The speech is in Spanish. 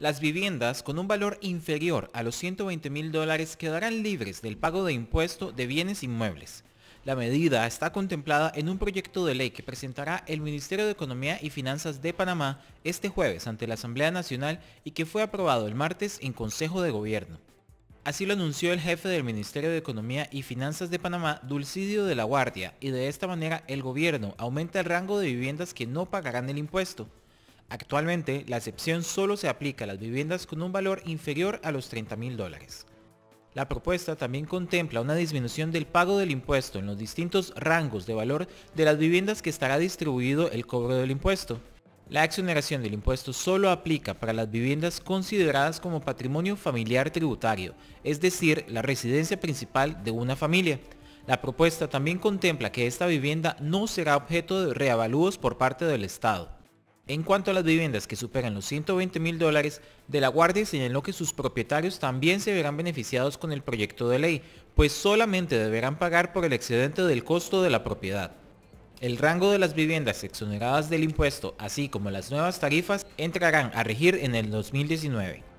Las viviendas con un valor inferior a los 120 mil dólares quedarán libres del pago de impuesto de bienes inmuebles. La medida está contemplada en un proyecto de ley que presentará el Ministerio de Economía y Finanzas de Panamá este jueves ante la Asamblea Nacional y que fue aprobado el martes en Consejo de Gobierno. Así lo anunció el jefe del Ministerio de Economía y Finanzas de Panamá, Dulcidio de la Guardia, y de esta manera el gobierno aumenta el rango de viviendas que no pagarán el impuesto. Actualmente, la excepción solo se aplica a las viviendas con un valor inferior a los 30 mil dólares. La propuesta también contempla una disminución del pago del impuesto en los distintos rangos de valor de las viviendas que estará distribuido el cobro del impuesto. La exoneración del impuesto solo aplica para las viviendas consideradas como patrimonio familiar tributario, es decir, la residencia principal de una familia. La propuesta también contempla que esta vivienda no será objeto de reavalúos por parte del Estado, en cuanto a las viviendas que superan los 120 mil dólares, De la Guardia señaló que sus propietarios también se verán beneficiados con el proyecto de ley, pues solamente deberán pagar por el excedente del costo de la propiedad. El rango de las viviendas exoneradas del impuesto, así como las nuevas tarifas, entrarán a regir en el 2019.